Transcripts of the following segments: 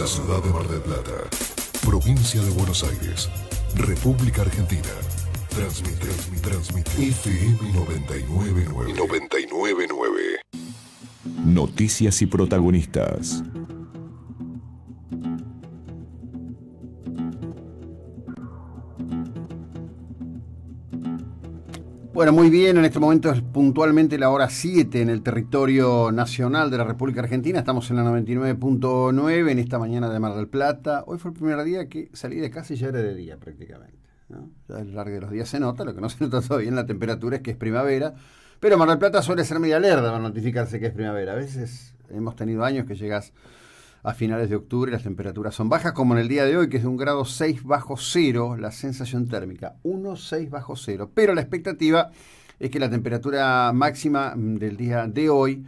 la ciudad de Mar del Plata, provincia de Buenos Aires, República Argentina. Transmite, transmite. FM 999. 999. Noticias y protagonistas. Bueno, muy bien, en este momento es puntualmente la hora 7 en el territorio nacional de la República Argentina. Estamos en la 99.9 en esta mañana de Mar del Plata. Hoy fue el primer día que salí de casa y ya era de día prácticamente. ¿no? Ya largo de los días se nota, lo que no se nota todavía en la temperatura es que es primavera. Pero Mar del Plata suele ser media lerda para notificarse que es primavera. A veces hemos tenido años que llegas a finales de octubre las temperaturas son bajas, como en el día de hoy, que es de un grado 6 bajo cero, la sensación térmica, 1,6 bajo cero. Pero la expectativa es que la temperatura máxima mm, del día de hoy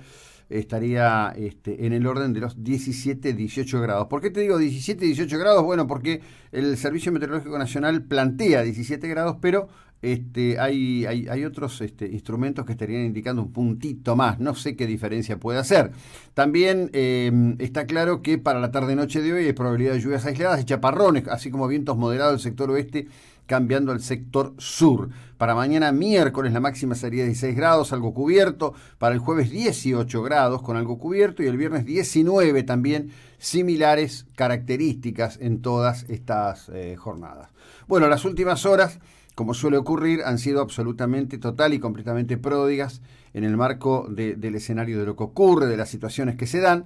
estaría este, en el orden de los 17-18 grados. ¿Por qué te digo 17-18 grados? Bueno, porque el Servicio Meteorológico Nacional plantea 17 grados, pero este, hay, hay, otros este, instrumentos que estarían indicando un puntito más. No sé qué diferencia puede hacer. También em, está claro que para la tarde-noche de hoy hay probabilidad de lluvias aisladas y chaparrones, así como vientos moderados del sector oeste cambiando al sector sur. Para mañana miércoles la máxima sería 16 grados, algo cubierto. Para el jueves 18 grados con algo cubierto y el viernes 19 también similares características en todas estas eh, jornadas. Bueno, las últimas horas, como suele ocurrir, han sido absolutamente total y completamente pródigas en el marco del escenario de lo que ocurre, de las situaciones que se dan.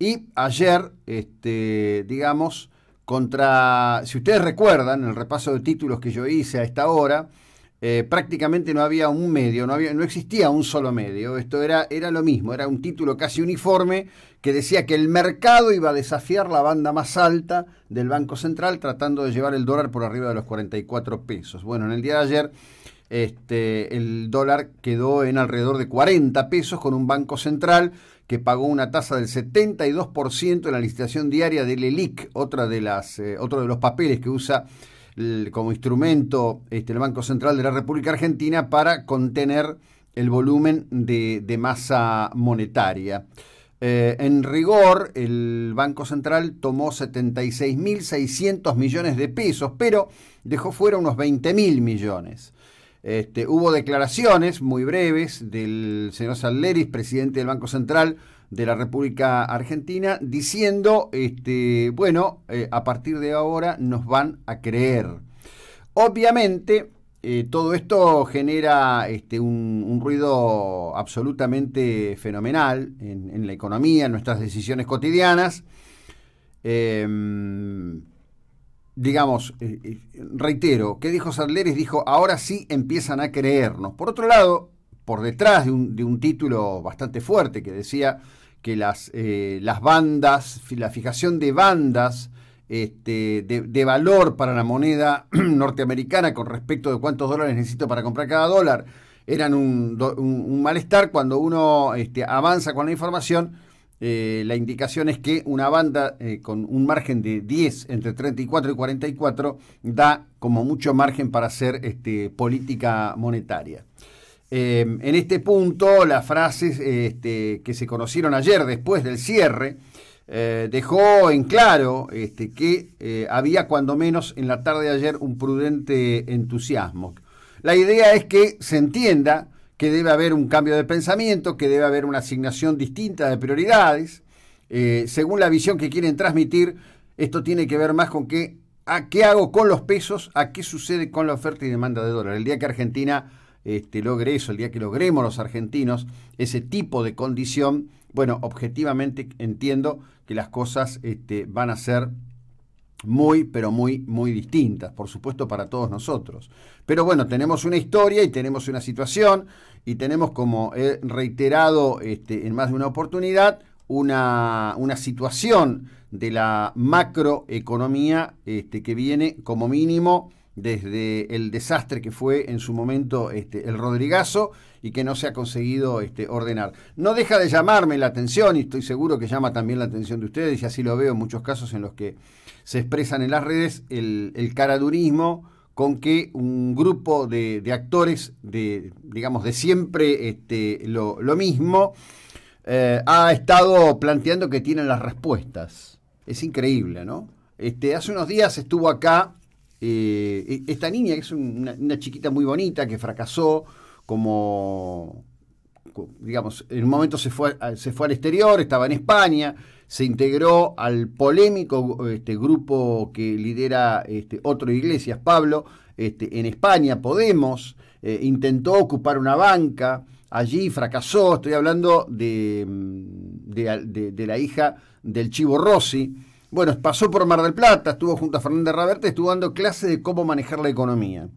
Y ayer, este, digamos, contra, si ustedes recuerdan, el repaso de títulos que yo hice a esta hora, eh, prácticamente no había un medio, no, había, no existía un solo medio, esto era, era lo mismo, era un título casi uniforme que decía que el mercado iba a desafiar la banda más alta del Banco Central tratando de llevar el dólar por arriba de los 44 pesos. Bueno, en el día de ayer este, el dólar quedó en alrededor de 40 pesos con un Banco Central que pagó una tasa del 72% en la licitación diaria del ELIC, otra de las, eh, otro de los papeles que usa como instrumento este, el Banco Central de la República Argentina para contener el volumen de, masa monetaria. Eh, en rigor, el Banco Central tomó 76.600 millones de pesos, pero dejó fuera unos 20.000 millones. Este, hubo declaraciones muy breves del señor Salleris, presidente del Banco Central de la República Argentina, diciendo, este, bueno, eh, a partir de ahora nos van a creer. Obviamente, eh, todo esto genera este, un, ruido absolutamente fenomenal en, la economía, en nuestras decisiones cotidianas. Em, digamos, eh, eh, reitero, que dijo Sarleres? Dijo, ahora sí empiezan a creernos. Por otro lado, por detrás de un, de un título bastante fuerte que decía que las, eh, las bandas, la fijación de bandas este, de, de, valor para la moneda norteamericana con respecto de cuántos dólares necesito para comprar cada dólar, eran un, malestar cuando uno este, avanza con la información eh, la indicación es que una banda eh, con un margen de 10 entre 34 y 44 da como mucho margen para hacer este, política monetaria. Em, en este punto, las frases eh, este, que se conocieron ayer después del cierre dejó en claro este, que había cuando menos en la tarde de ayer un prudente entusiasmo. La idea es que se entienda que debe haber un cambio de pensamiento, que debe haber una asignación distinta de prioridades. Eh, según la visión que quieren transmitir, esto tiene que ver más con qué, a qué hago con los pesos, a qué sucede con la oferta y demanda de dólares. El día que Argentina este, logre eso, el día que logremos los argentinos ese tipo de condición, bueno, objetivamente entiendo que las cosas este, van a ser muy, pero muy, muy distintas, por supuesto, para todos nosotros. Pero bueno, tenemos una historia y tenemos una situación y tenemos, como he reiterado este, en más de una oportunidad, una, una situación de la macroeconomía este, que viene como mínimo desde el desastre que fue en su momento este, el Rodrigazo y que no se ha conseguido este, ordenar. No deja de llamarme la atención y estoy seguro que llama también la atención de ustedes y así lo veo en muchos casos en los que se expresan en las redes el, caradurismo con que un grupo de, actores de, digamos, de siempre este, lo, mismo eh, ha estado planteando que tienen las respuestas. Es increíble, ¿no? Este, hace unos días estuvo acá eh, e-, esta niña, que es una, chiquita muy bonita, que fracasó como, digamos, en un momento se fue, se fue al exterior, estaba en España, se integró al polémico este, grupo que lidera este, otro Iglesias, Pablo, este, en España, Podemos, eh, intentó ocupar una banca, allí fracasó, estoy hablando de mm, la hija del Chivo Rossi, bueno, pasó por Mar del Plata, estuvo junto a Fernández Raberte, estuvo dando clases de cómo manejar la economía.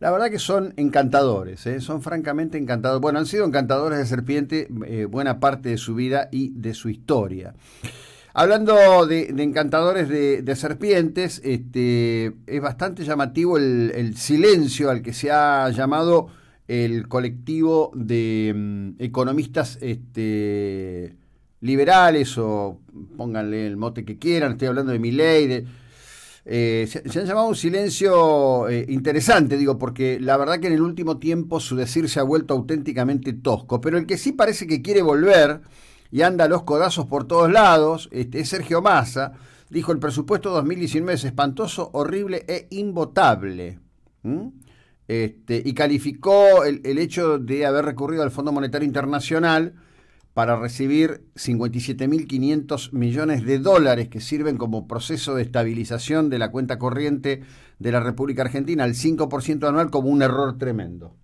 La verdad que son encantadores, ¿eh? son francamente encantadores. Bueno, han sido encantadores de serpiente eh, buena parte de su vida y de su historia. Hablando de, encantadores de, serpientes, este, es bastante llamativo el, silencio al que se ha llamado el colectivo de mm, economistas este, liberales o pónganle el mote que quieran, estoy hablando de mi ley, de, eh, se, han llamado un silencio eh, interesante, digo, porque la verdad que en el último tiempo su decir se ha vuelto auténticamente tosco, pero el que sí parece que quiere volver y anda a los codazos por todos lados este, es Sergio Massa, dijo el presupuesto 2019 es espantoso, horrible e invotable. Este, y calificó el, el, hecho de haber recurrido al Fondo Monetario Internacional para recibir 57.500 millones de dólares que sirven como proceso de estabilización de la cuenta corriente de la República Argentina, al 5% anual, como un error tremendo.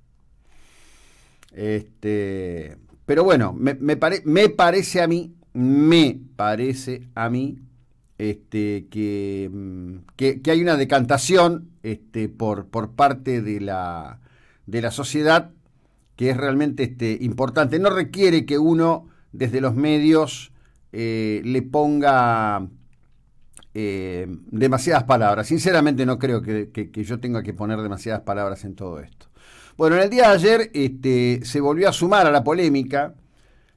Este, pero bueno, me, parece a mí, me parece a mí este, mm, que, hay una decantación este, por, por parte de la, de la sociedad que es realmente este, importante. No requiere que uno desde los medios eh, le ponga eh, demasiadas palabras. Sinceramente no creo que, yo tenga que poner demasiadas palabras en todo esto. Bueno, en el día de ayer este, se volvió a sumar a la polémica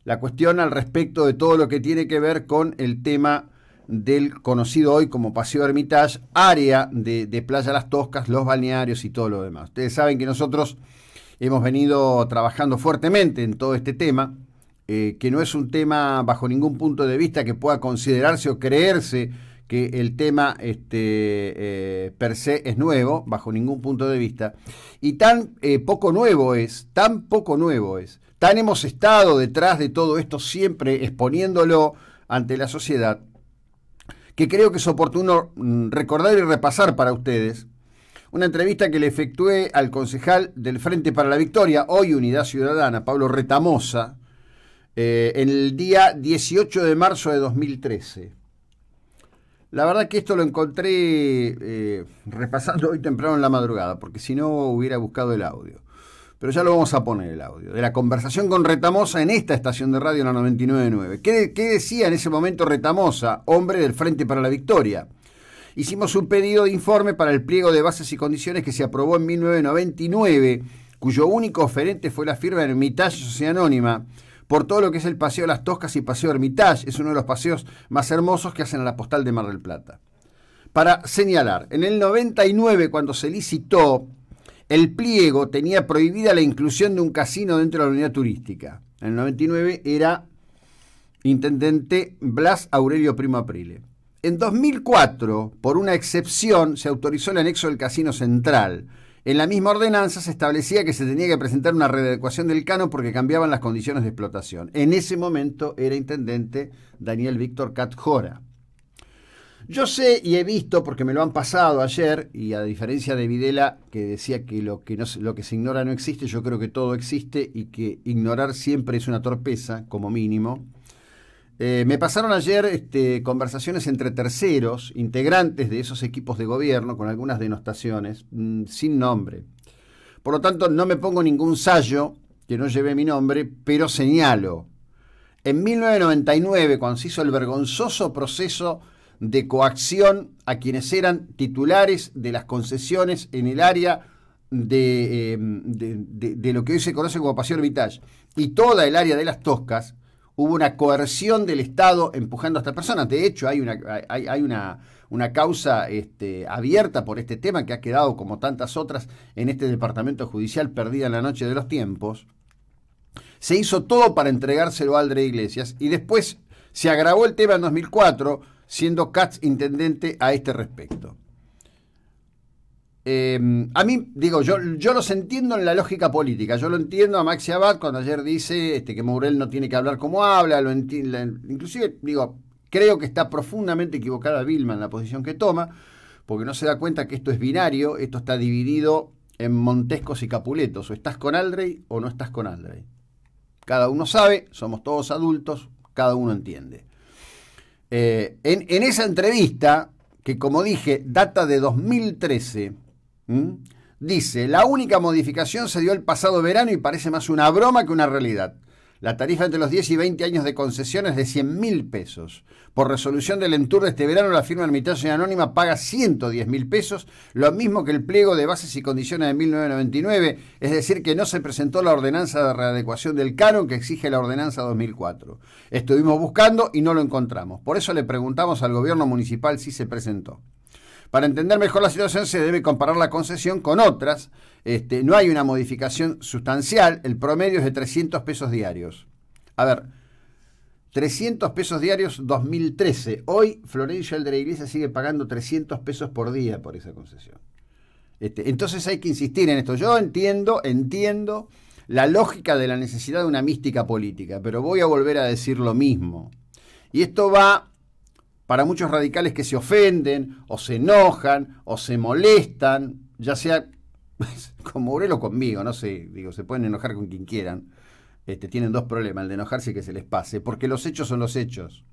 la cuestión al respecto de todo lo que tiene que ver con el tema del conocido hoy como Paseo Hermitage, área de, de Playa Las Toscas, los balnearios y todo lo demás. Ustedes saben que nosotros hemos venido trabajando fuertemente en todo este tema, eh, que no es un tema bajo ningún punto de vista que pueda considerarse o creerse que el tema este, eh, per se es nuevo, bajo ningún punto de vista, y tan eh, poco nuevo es, tan poco nuevo es, tan hemos estado detrás de todo esto siempre exponiéndolo ante la sociedad, que creo que es oportuno mm, recordar y repasar para ustedes una entrevista que le efectué al concejal del Frente para la Victoria, hoy Unidad Ciudadana, Pablo Retamosa, eh, en el día 18 de marzo de 2013. La verdad que esto lo encontré eh, repasando hoy temprano en la madrugada, porque si no hubiera buscado el audio. Pero ya lo vamos a poner el audio, de la conversación con Retamosa en esta estación de radio, en la 99.9. ¿Qué, ¿Qué decía en ese momento Retamosa, hombre del Frente para la Victoria? hicimos un pedido de informe para el pliego de bases y condiciones que se aprobó en 1999, cuyo único oferente fue la firma Hermitage Sociedad Anónima, por todo lo que es el Paseo Las Toscas y Paseo Hermitage. Es uno de los paseos más hermosos que hacen a la postal de Mar del Plata. Para señalar, en el 99, cuando se licitó, el pliego tenía prohibida la inclusión de un casino dentro de la unidad turística. En el 99 era intendente Blas Aurelio Primo Aprile. En 2004, por una excepción, se autorizó el anexo del Casino Central. En la misma ordenanza se establecía que se tenía que presentar una readecuación del cano porque cambiaban las condiciones de explotación. En ese momento era intendente Daniel Víctor Catjora. Yo sé y he visto, porque me lo han pasado ayer, y a diferencia de Videla, que decía que lo que, lo que se ignora no existe, yo creo que todo existe y que ignorar siempre es una torpeza, como mínimo. Eh, me pasaron ayer este, conversaciones entre terceros, integrantes de esos equipos de gobierno, con algunas denostaciones, mm, sin nombre. Por lo tanto, no me pongo ningún sallo que no lleve mi nombre, pero señalo. En 1999, cuando se hizo el vergonzoso proceso de coacción a quienes eran titulares de las concesiones en el área de, eh, lo que hoy se conoce como Pasión Vital y toda el área de las Toscas, hubo una coerción del Estado empujando a estas personas. De hecho, hay una, hay, una, causa este, abierta por este tema que ha quedado, como tantas otras, en este departamento judicial perdida en la noche de los tiempos. Se hizo todo para entregárselo a Aldre Iglesias y después se agravó el tema en 2004, siendo Katz intendente a este respecto. Em, a mí, digo, yo, yo los entiendo en la lógica política. Yo lo entiendo a Maxi Abad cuando ayer dice este, que Morel no tiene que hablar como habla. Lo inclusive, digo, creo que está profundamente equivocada Vilma en la posición que toma, porque no se da cuenta que esto es binario, esto está dividido en Montescos y Capuletos. O estás con Aldrey o no estás con Aldrey. Cada uno sabe, somos todos adultos, cada uno entiende. Eh, en, en esa entrevista, que como dije, data de 2013, ¿Mm? Dice, la única modificación se dio el pasado verano y parece más una broma que una realidad. La tarifa entre los 10 y 20 años de concesión es de 100 mil pesos. Por resolución del Entur de este verano, la firma Hermitage Anónima paga 110 mil pesos, lo mismo que el pliego de bases y condiciones de 1999, es decir, que no se presentó la ordenanza de readecuación del canon que exige la ordenanza 2004. Estuvimos buscando y no lo encontramos. Por eso le preguntamos al gobierno municipal si se presentó. Para entender mejor la situación se debe comparar la concesión con otras. Este, no hay una modificación sustancial, el promedio es de 300 pesos diarios. A ver, 300 pesos diarios 2013. Hoy el de la Iglesia sigue pagando 300 pesos por día por esa concesión. Este, entonces hay que insistir en esto. Yo entiendo, entiendo la lógica de la necesidad de una mística política, pero voy a volver a decir lo mismo. Y esto va para muchos radicales que se ofenden o se enojan o se molestan, ya sea pues, como Morel conmigo, no sé, digo, se pueden enojar con quien quieran. Este, tienen dos problemas, el de enojarse y que se les pase, porque los hechos son los hechos.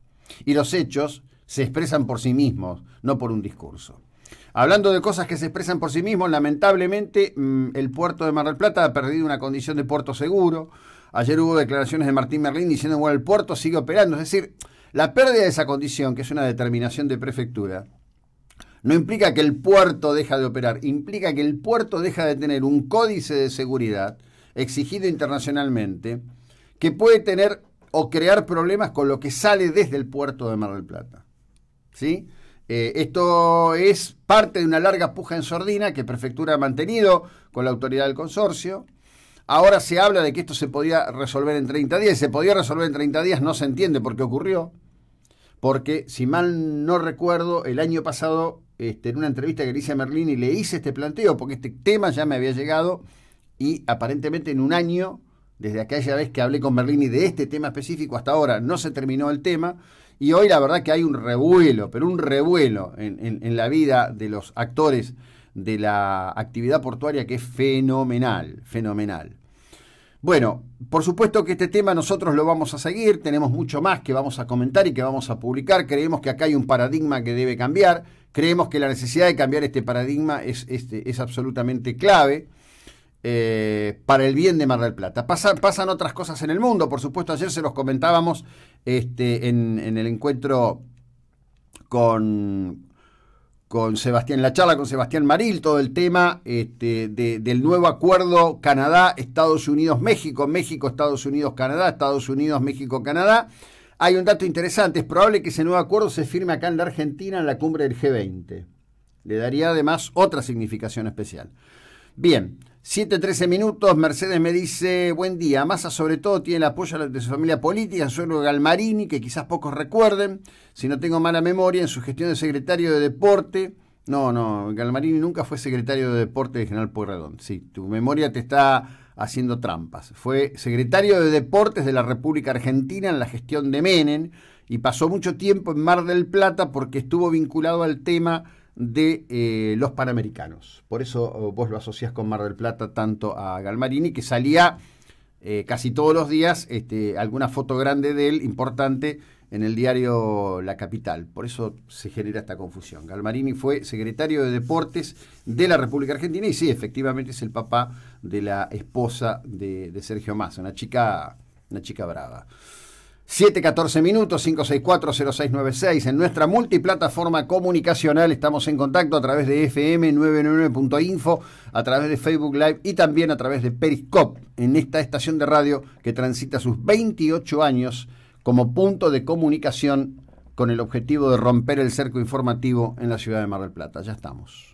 Y los hechos se expresan por sí mismos, no por un discurso. Hablando de cosas que se expresan por sí mismos, lamentablemente mm, el puerto de Mar del Plata ha perdido una condición de puerto seguro. Ayer hubo declaraciones de Martín Merlín diciendo, bueno, el puerto sigue operando. Es decir, la pérdida de esa condición, que es una determinación de prefectura, no implica que el puerto deja de operar, implica que el puerto deja de tener un códice de seguridad exigido internacionalmente que puede tener o crear problemas con lo que sale desde el puerto de Mar del Plata. ¿Sí? Eh, esto es parte de una larga puja en sordina que Prefectura ha mantenido con la autoridad del consorcio. Ahora se habla de que esto se podía resolver en 30 días. Se podía resolver en 30 días, no se entiende por qué ocurrió porque si mal no recuerdo, el año pasado, este, en una entrevista que le hice a Merlini, le hice este planteo, porque este tema ya me había llegado, y aparentemente en un año, desde aquella vez que hablé con Merlini de este tema específico hasta ahora, no se terminó el tema, y hoy la verdad que hay un revuelo, pero un revuelo en la vida de los actores de la actividad portuaria que es fenomenal, fenomenal. Bueno, por supuesto que este tema nosotros lo vamos a seguir, tenemos mucho más que vamos a comentar y que vamos a publicar, creemos que acá hay un paradigma que debe cambiar, creemos que la necesidad de cambiar este paradigma es, absolutamente clave. Eh, para el bien de Mar del Plata. Pasan, otras cosas en el mundo, por supuesto, ayer se los comentábamos este, en el encuentro con, con Sebastián, la charla con Sebastián Maril, todo el tema este, del nuevo acuerdo Canadá-Estados Unidos-México, México-Estados Unidos-Canadá, Estados Unidos-México-Canadá. Hay un dato interesante, es probable que ese nuevo acuerdo se firme acá en la Argentina en la cumbre del G20. Le daría además otra significación especial. Bien, 7.13 minutos, Mercedes me dice, buen día, Massa sobre todo tiene el apoyo de su familia política, Suelo Galmarini, que quizás pocos recuerden, si no tengo mala memoria, en su gestión de secretario de deporte, no, no, Galmarini nunca fue secretario de deporte de General Pueyrredón, sí, tu memoria te está haciendo trampas, fue secretario de deportes de la República Argentina en la gestión de Menem y pasó mucho tiempo en Mar del Plata porque estuvo vinculado al tema de eh, los Panamericanos. Por eso eh, vos lo asocias con Mar del Plata tanto a Galmarini, que salía eh, casi todos los días este, alguna foto grande de él, importante, en el diario La Capital. Por eso se genera esta confusión. Galmarini fue secretario de Deportes de la República Argentina y sí, efectivamente es el papá de la esposa de, de Sergio Massa, una chica, una chica brava. 714 minutos, 564-0696. En nuestra multiplataforma comunicacional estamos en contacto a través de fm999.info, a través de Facebook Live y también a través de Periscope, en esta estación de radio que transita sus 28 años como punto de comunicación con el objetivo de romper el cerco informativo en la ciudad de Mar del Plata. Ya estamos.